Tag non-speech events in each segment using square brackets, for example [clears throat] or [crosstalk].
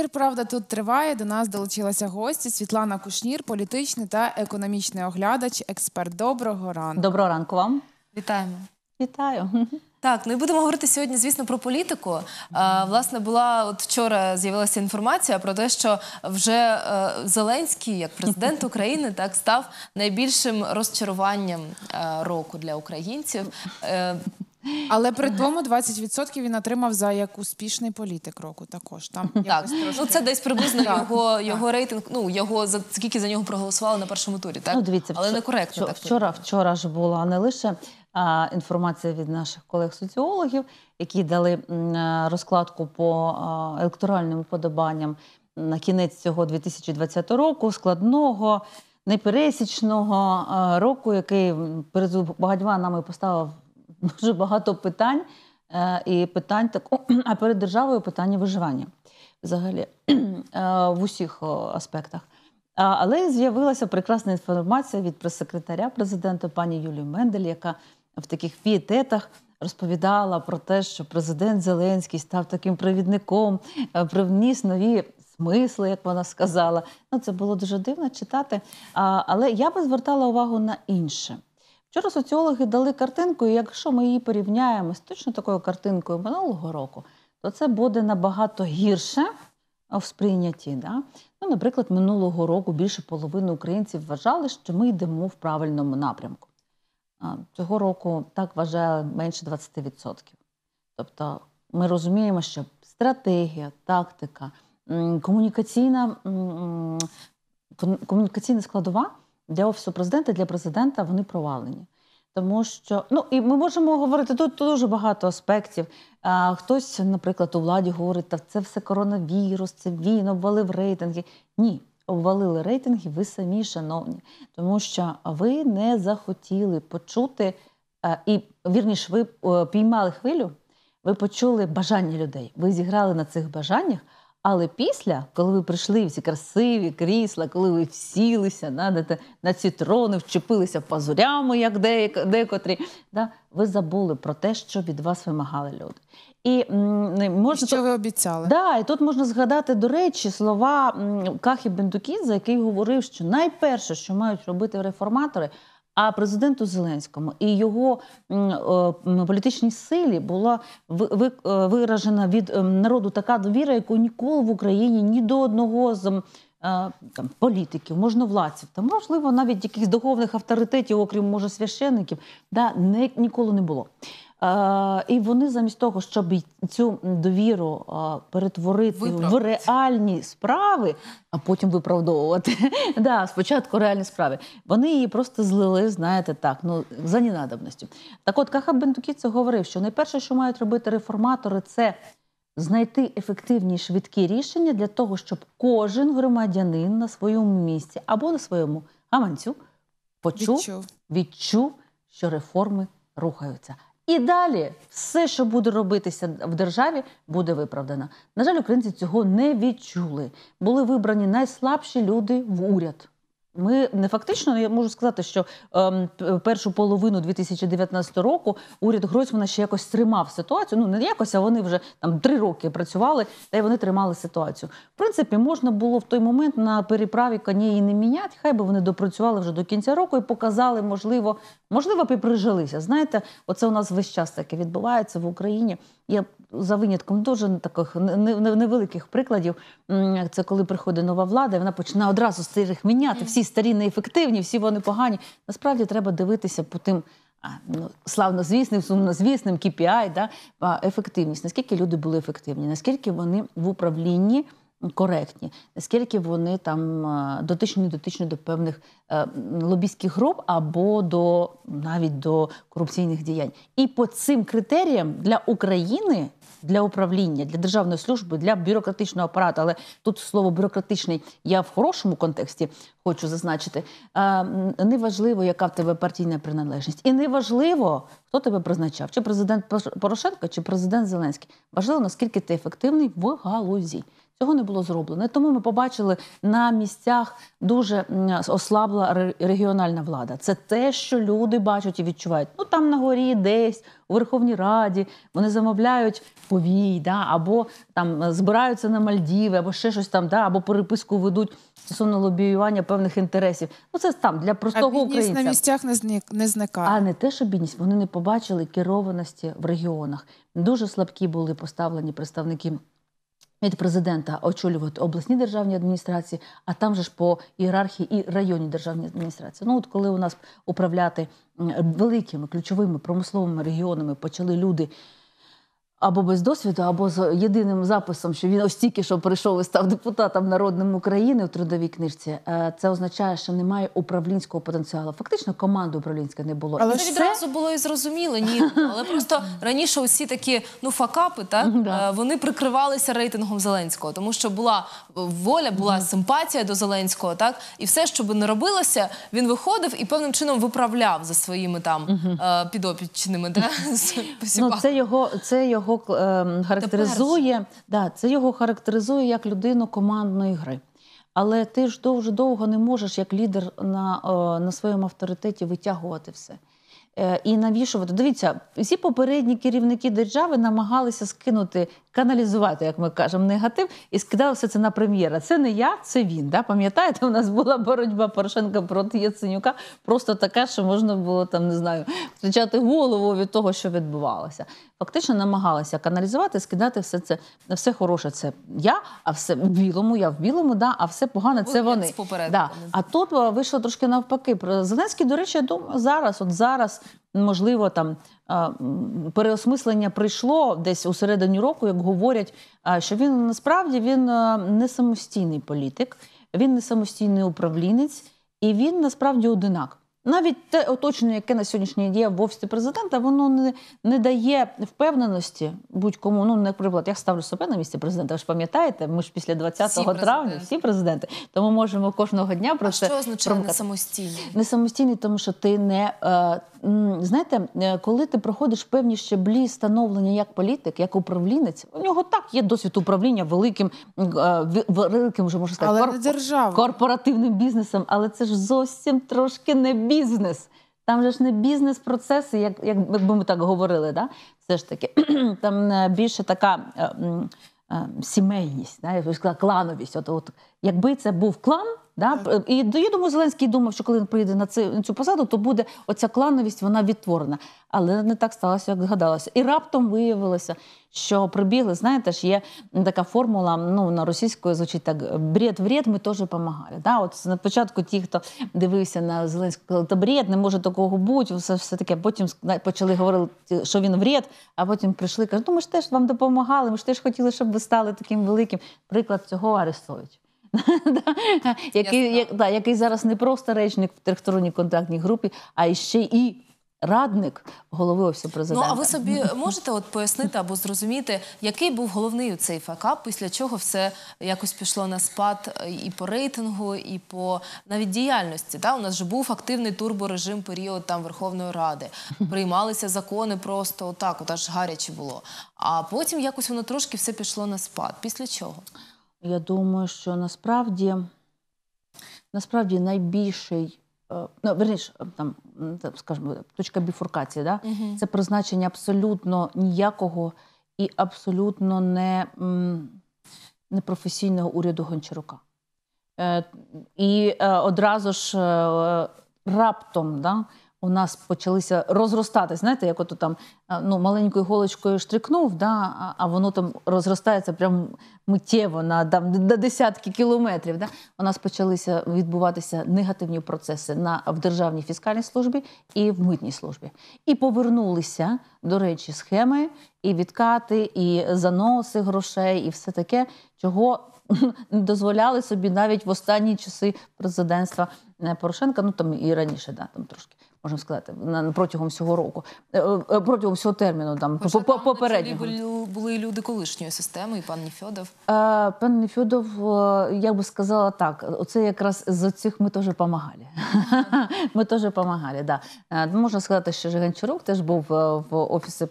Ефір правда тут триває. До нас долучилася гості Світлана Кушнір, політичний та економічний оглядач, експерт. Доброго ранку. Доброго ранку вам. Вітаємо. Вітаю. Так, ну і будемо говорити сьогодні, звісно, про політику. А, е, Власне, була от вчора з'явилася інформація про те, що вже е, Зеленський, як президент [laughs] України, так став найбільшим розчаруванням е, року для українців. Але при тому 20% він отримав за як успішний політик року. Також там так. Ну, трошки... ну це десь приблизно його його рейтинг. Ну його за скільки за нього проголосували на першому турі, так ну дивіться, але некоректно так вчора. Вчора ж була не лише а, інформація від наших колег-соціологів, які дали е, розкладку по електоральним вподобанням на кінець цього 2020 року, складного непересічного е, року, який перед багатьма нами поставив дуже багато питань е, і питань так, [clears throat] а перед державою питання виживання взагалі [clears throat] е, в усіх аспектах. Але з'явилася прекрасна інформація від прес-секретаря президента пані Юлії Мендель, яка в таких фієтетах розповідала про те, що президент Зеленський став таким провідником, е, привніс нові смисли, як вона сказала. Ну це було дуже дивно читати. Але я би звертала увагу на інше. Вчора соціологи дали картинку, і якщо ми її порівняємо з точно такою картинкою минулого року, то це буде набагато гірше в сприйнятті. Да? Ну, Наприклад, минулого року більше половини українців вважали, що ми йдемо в правильному напрямку. Цього року так вважає менше 20%. Тобто ми розуміємо, що стратегія, тактика, комунікаційна комунікаційна складова для офісу президента, для президента вони провалені. Тому що ну і ми можемо говорити тут дуже багато аспектів. А, Хтось, наприклад, у владі говорить, так це все коронавірус, це він обвалив рейтинги. Ні, обвалили рейтинги. Ви самі, шановні, тому що ви не захотіли почути а, і вірніше, ви е, піймали хвилю. Ви почули бажання людей. Ви зіграли на цих бажаннях, але після, коли ви прийшли в ці красиві крісла, коли ви всілися надати на ці трони, вчепилися пазурями, як декотрі, да, ви забули про те, що від вас вимагали люди. І можна що ви обіцяли? Да, і тут можна згадати, до речі, слова Кахі Бендукінза, який говорив, що найперше, що мають робити реформатори, а президенту Зеленському і його е, політичній силі була е, виражена від ем, народу така довіра, яку ніколи в Україні ні до одного з е, там, Політиків, можновладців, та можливо, навіть якихось духовних авторитетів, окрім може священників, да не ніколи не було. Е, і вони замість того, щоб цю довіру е, перетворити в реальні справи, а потім виправдовувати. [laughs] да, Спочатку реальні справи. Вони її просто злили, знаєте, так, ну за ненадобністю. Так от Каха Бендукіце говорив, що найперше, що мають робити реформатори, це знайти ефективні швидкі рішення для того, щоб кожен громадянин на своєму місці або на своєму гаманцю почув, відчув, відчув що реформи рухаються. І далі все, що буде робитися в державі, буде виправдано. На жаль, українці цього не відчули. Були вибрані найслабші люди в уряд. Ми не фактично я можу сказати, що е, першу половину 2019 року уряд Гройсмана ще якось тримав ситуацію. Ну не якось, а вони вже там три роки працювали, та й вони тримали ситуацію. В принципі, можна було в той момент на переправі коні не міняти. Хай би вони допрацювали вже до кінця року і показали, можливо, можливо, і прижилися. Знаєте, оце у нас весь час таке відбувається в Україні. Я за винятком дуже таких невеликих прикладів. Це коли приходить нова влада, і вона починає одразу старих міняти. Всі старі неефективні, всі вони погані. Насправді треба дивитися по тим. А, ну, славнозвісним, сумнозвісним, KPI, да? а ефективність. Наскільки люди були ефективні, наскільки вони в управлінні коректні, наскільки вони там дотичні дотичні до певних е, лобістських груп або до навіть до корупційних діянь. І по цим критеріям для України для управління, для державної служби, для бюрократичного апарату. Але тут слово бюрократичний я в хорошому контексті хочу зазначити. Е, неважливо, яка в тебе партійна приналежність, і неважливо, хто тебе призначав, чи президент Порошенко, чи президент Зеленський. Важливо наскільки ти ефективний в галузі. Цього не було зроблено. Тому ми побачили на місцях дуже ослабла регіональна влада. Це те, що люди бачать і відчувають. Ну там на горі, десь у Верховній Раді вони замовляють повій, да, або там е, збираються на Мальдіви, або ще щось там, да, або переписку ведуть стосовно лобіювання певних інтересів. Ну це там для простого а бідність українця. на місцях не зник, не зникає. А не те, що бідність вони не побачили керованості в регіонах. Дуже слабкі були поставлені представники від президента очолювати обласні державні адміністрації, а там же ж по ієрархії і районні державні адміністрації. Ну от коли у нас управляти великими ключовими промисловими регіонами почали люди або без досвіду, або з єдиним записом, що він ось тільки що прийшов і став депутатом народним України у трудовій книжці. Е, це означає, що немає управлінського потенціалу. Фактично команди управлінської не було. Але це відразу було і зрозуміло, ні. Але просто раніше усі такі ну факапи, так [laughs] е, вони прикривалися рейтингом Зеленського, тому що була воля, була симпатія до Зеленського, так і все, що би не робилося, він виходив і певним чином виправляв за своїми там е, підопічними. Да? [laughs] Ну, це його це його його е, характеризує, да, це його характеризує як людину командної гри. Але ти ж дуже довго не можеш як лідер на на своєму авторитеті витягувати все. Е, і навішувати. Дивіться, всі попередні керівники держави намагалися скинути, каналізувати, як ми кажемо, негатив, і скидалося це на прем'єра. Це не я, це він. Да? Пам'ятаєте, у нас була боротьба Порошенка проти Яценюка, просто така, що можна було там, не знаю, втрачати голову від того, що відбувалося фактично намагалася каналізувати, скидати все це все хороше. Це я, а все в білому, я в білому, да, а все погане це вони. Да. А тут е, вийшло трошки навпаки. Про Зеленський, до речі, я думаю, зараз, от зараз. Можливо, там е, переосмислення прийшло десь у середині року, як говорять, е, що він насправді він не самостійний політик, він не самостійний управлінець і він насправді одинак. Навіть те оточення, яке на сьогоднішній день є в офісі президента, воно не не дає впевненості будь-кому. Ну, наприклад, я ставлю себе на місці президента. Ви ж пам'ятаєте, ми ж після 20 всі травня всі президенти, тому можемо кожного дня про а це. Що означає промокати. не самостійний? Не самостійний, тому що ти не е, знаєте, е, коли ти проходиш певні щаблі становлення як політик, як управлінець, у нього так є досвід управління великим е, великим вже можна сказати, але корпоративним бізнесом, але це ж зовсім трошки не бізнес. Там же ж не бізнес-процеси, як якби ми так говорили, да? все ж таки [clears throat] там е, більше така. Сімейність, да, клановість. От, от, якби це був клан, Да? І я думаю, Зеленський думав, що коли він приїде на цю, на цю посаду, то буде оця клановість, вона відтворена. Але не так сталося, як згадалося. І раптом виявилося, що прибігли. Знаєте, ж є така формула ну, на російською звучить так: бред вред ми теж допомагали. Да? От на початку ті, хто дивився на Зеленського, казали, та бред, не може такого бути, все все таке. Потім почали говорити, що він вред, а потім прийшли кажуть, ну ми ж теж вам допомагали, ми ж теж хотіли, щоб ви стали таким великим. Приклад цього Арестовича. [laughs] який як, який зараз не просто речник в тристоронній контактній групі, а ще і радник голови офісу президента. Ну а ви собі [laughs] можете от пояснити або зрозуміти, який був головний у цей факап, після чого все якось пішло на спад е, і по рейтингу, і по навіть діяльності. Та у нас же був активний турборежим період там Верховної Ради. Приймалися закони просто отак, от аж гаряче було. А потім якось воно трошки все пішло на спад. Після чого? Я думаю, що насправді насправді найбільший, е, ну верніше, е, там скажімо, точка біфуркації, да? Угу. це призначення абсолютно ніякого і абсолютно не, професійного уряду Гончарука. Е, і одразу ж раптом да, у нас почалися розростати, Знаєте, як ото там е, ну, маленькою голочкою штрикнув, да, а воно там розростається прям миттєво на там, на десятки кілометрів. Да. У нас почалися відбуватися негативні процеси на, в Державній фіскальній службі і в митній службі. І повернулися, до речі, схеми, і відкати, і заноси грошей, і все таке, чого. не [laughs] Дозволяли собі навіть в останні часи президентства е, Порошенка, ну там і раніше, да, там трошки можна сказати, протягом всього року, е, е, е, протягом всього терміну там попередні Були, були люди колишньої системи, і пан Нефьодов? Пан Нефьодов, я би сказала так, оце якраз з цих ми теж допомагали. [laughs] Ми теж допомагали, да. Можна сказати, що Гончарук теж був в офісі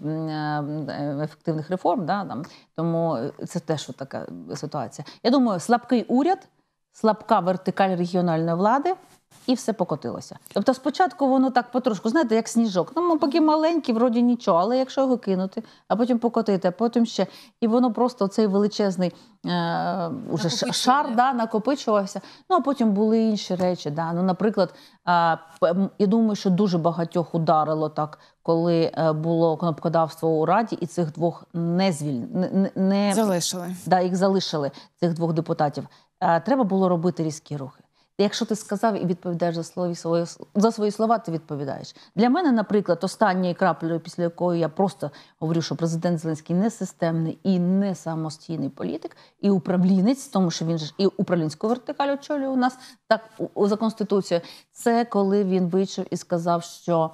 ефективних реформ, да, там. тому це теж така ситуація. Я думаю, слабкий уряд, слабка вертикаль регіональної влади. І все покотилося. Тобто, спочатку воно так потрошку, знаєте, як сніжок. Ну, поки маленький, вроді нічого, але якщо його кинути, а потім покотити, а потім ще. І воно просто цей величезний е, уже шар да, накопичувався. Ну а потім були інші речі. Да. Ну, Наприклад, е, я думаю, що дуже багатьох ударило так, коли е, було кнопкодавство у раді, і цих двох не звіль... не, не... залишили. Да, їх залишили цих двох депутатів. Е, треба було робити різкі рухи. Якщо ти сказав і відповідаєш за слові свої за свої слова, ти відповідаєш. Для мене, наприклад, останньою краплею, після якої я просто говорю, що президент Зеленський не системний і не самостійний політик, і управлінець, тому що він ж і управлінську вертикаль очолює у нас так за конституцією. Це коли він вийшов і сказав, що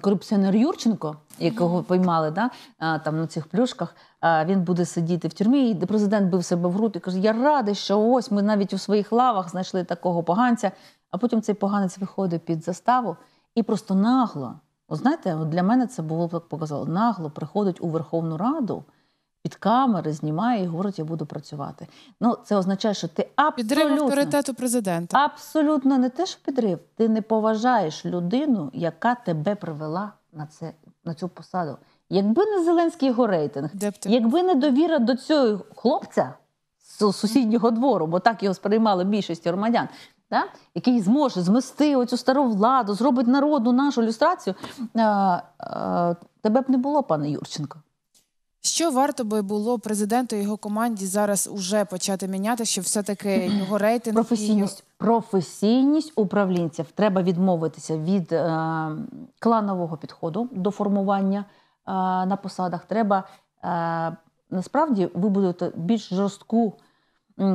корупціонер Юрченко, якого поймали да, там на цих плюшках, він буде сидіти в тюрмі, і президент бив себе в груди і каже: Я радий, що ось ми навіть у своїх лавах знайшли такого поганця. А потім цей поганець виходить під заставу і просто нагло. О, знаєте, для мене це було показало нагло приходить у Верховну Раду під камери, знімає і говорить, я буду працювати. Ну, це означає, що ти абсолютно підрив авторитету президента. Абсолютно не те, що підрив. Ти не поважаєш людину, яка тебе привела на це на цю посаду. Якби не Зеленський його рейтинг, якби не довіра до цього хлопця з сусіднього двору, бо так його сприймали більшість громадян. Да? Який зможе змести оцю стару владу, зробить народну нашу люстрацію, е, е, тебе б не було, пане Юрченко. Що варто би було президенту і його команді зараз уже почати міняти, щоб все-таки його рейтинг професійність і... професійність управлінців треба відмовитися від е, кланового підходу до формування е, на посадах. Треба е, насправді вибудувати більш жорстку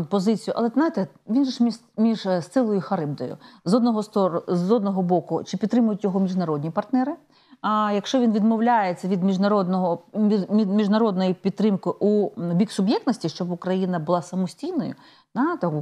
позицію. Але знаєте, він ж між, між е, силою і Харибдою. З одного стор... з одного боку, чи підтримують його міжнародні партнери? А якщо він відмовляється від міжнародного від міжнародної підтримки у бік суб'єктності, щоб Україна була самостійною,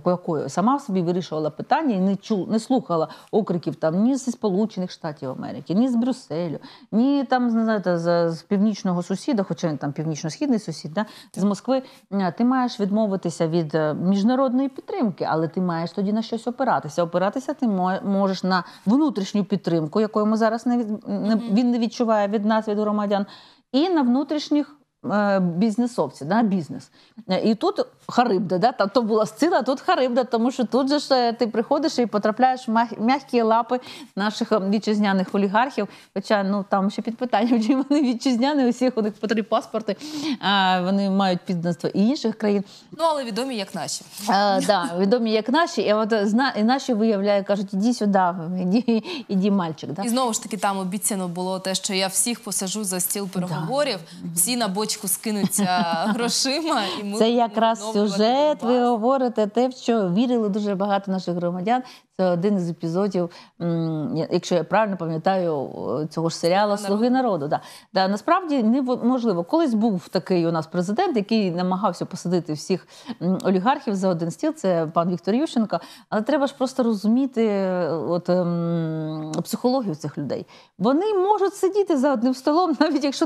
якою сама собі вирішувала питання і не чу, не слухала окриків там ні зі Сполучених Штатів Америки, ні з Брюсселю, ні там знаєте, з, з північного сусіда, хоча він там північно-східний сусід, да, з Москви. Е, ти маєш відмовитися від е, міжнародної підтримки, але ти маєш тоді на щось опиратися. Опиратися ти можеш на внутрішню підтримку, якою ми зараз не від, не він не відчуває від нас, від громадян, і на внутрішніх. Е, бізнесовці, да, бізнес. Е, і тут харибда, да, там то була сцила, а тут харибда, тому що тут же ж е, ти приходиш і потрапляєш в м'які лапи наших вітчизняних олігархів. Хоча ну там ще під питанням, [laughs] чи вони вітчизняні, усіх у них по три паспорти, а вони мають підданство і інших країн. Ну але відомі як наші. А, да, Відомі як наші, і от зна і наші виявляють, кажуть, іди сюди, іди, іди мальчик. Да? І знову ж таки там обіцяно було те, що я всіх посажу за стіл переговорів, да. всі на бочі точку скинуться [laughs] грошима, і ми це якраз сюжет. Ви говорите те, в що вірили дуже багато наших громадян. Це один із епізодів, якщо я правильно пам'ятаю, е, цього ж серіала Слуги народу. Да. Да, Насправді неможливо. Колись був такий у нас президент, який намагався посадити всіх олігархів за один стіл. Це пан Віктор Ющенко. Але треба ж просто розуміти от, ем, психологію цих людей. Вони можуть сидіти за одним столом, [laughs] навіть якщо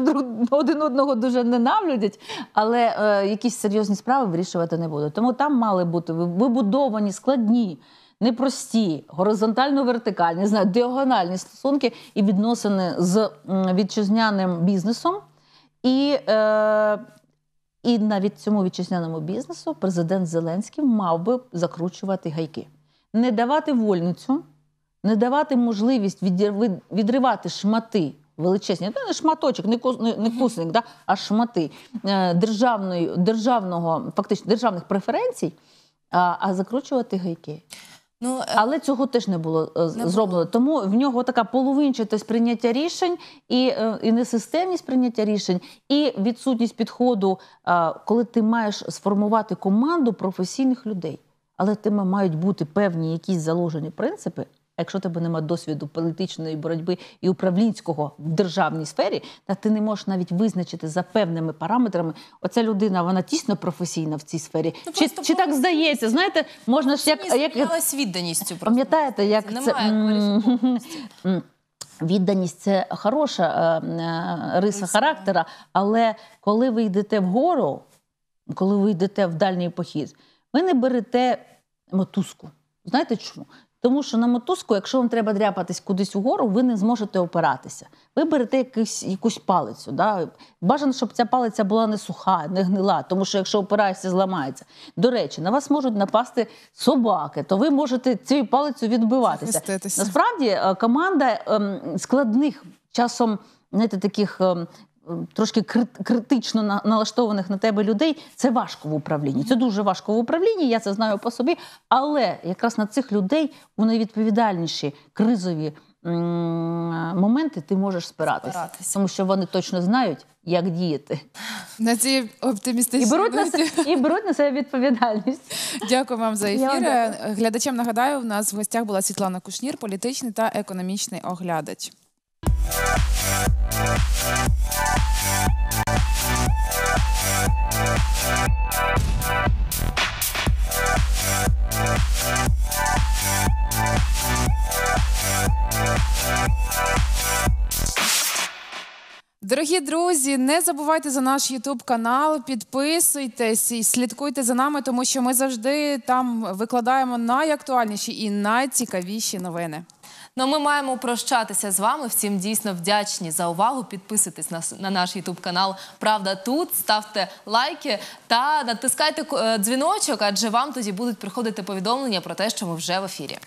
один одного дуже ненавидять, але е, якісь серйозні справи вирішувати не будуть. Тому там мали бути вибудовані складні непрості, горизонтально-вертикальні, не знаю, діагональні стосунки і відносини з вітчизняним бізнесом. І е, і навіть цьому вітчизняному бізнесу президент Зеленський мав би закручувати гайки, не давати вольницю, не давати можливість відривати шмати. Величезні, ну, не шматочок, не кус, не, не кусник, да, а шмати е, державної, державного, фактично державних преференцій, а, а закручувати гайки. Ну е, але цього теж не було е, не зроблено. Було. Тому в нього така половинчатость прийняття рішень і е, і несистемність прийняття рішень, і відсутність підходу, коли ти маєш сформувати команду професійних людей, але тими мають бути певні якісь заложені принципи, а якщо тебе немає досвіду політичної боротьби і управлінського в державній сфері, та ти не можеш навіть визначити за певними параметрами, оця людина вона тісно професійна в цій сфері. Ну, чи чи так здається? Знаєте, можна ж як як відданістю пам'ятаєте, як це, це... немає. [laughs] Відданість це хороша е, е, риса характера, але коли ви йдете вгору, коли ви йдете в дальній похід, ви не берете мотузку. Знаєте чому? Тому що на мотузку, якщо вам треба дряпатись кудись угору, ви не зможете опиратися. Ви берете якусь, якусь палицю. Да? Бажано, щоб ця палиця була не суха, не гнила, тому що якщо опираєшся, зламається. До речі, на вас можуть напасти собаки, то ви можете цією палицею відбиватися. Насправді е, команда ем, складних часом знаєте, таких ем, трошки критично налаштованих на тебе людей, це важко в управлінні. Це дуже важко в управлінні, я це знаю по собі. Але якраз на цих людей у найвідповідальніші кризові моменти ти можеш спиратися, спиратися, тому що вони точно знають, як діяти. На цій оптимістичній і беруть на себе, і беруть на себе відповідальність. Дякую вам за ефір. Я Глядачам нагадаю, в нас в гостях була Світлана Кушнір, політичний та економічний оглядач. Дорогі друзі, не забувайте за наш Ютуб канал, підписуйтесь і слідкуйте за нами, тому що ми завжди там викладаємо найактуальніші і найцікавіші новини. Ну, ми маємо прощатися з вами. Всім дійсно вдячні за увагу. Підписуйтесь на, на наш Ютуб канал Правда тут. Ставте лайки та натискайте е, дзвіночок, адже вам тоді будуть приходити повідомлення про те, що ми вже в ефірі.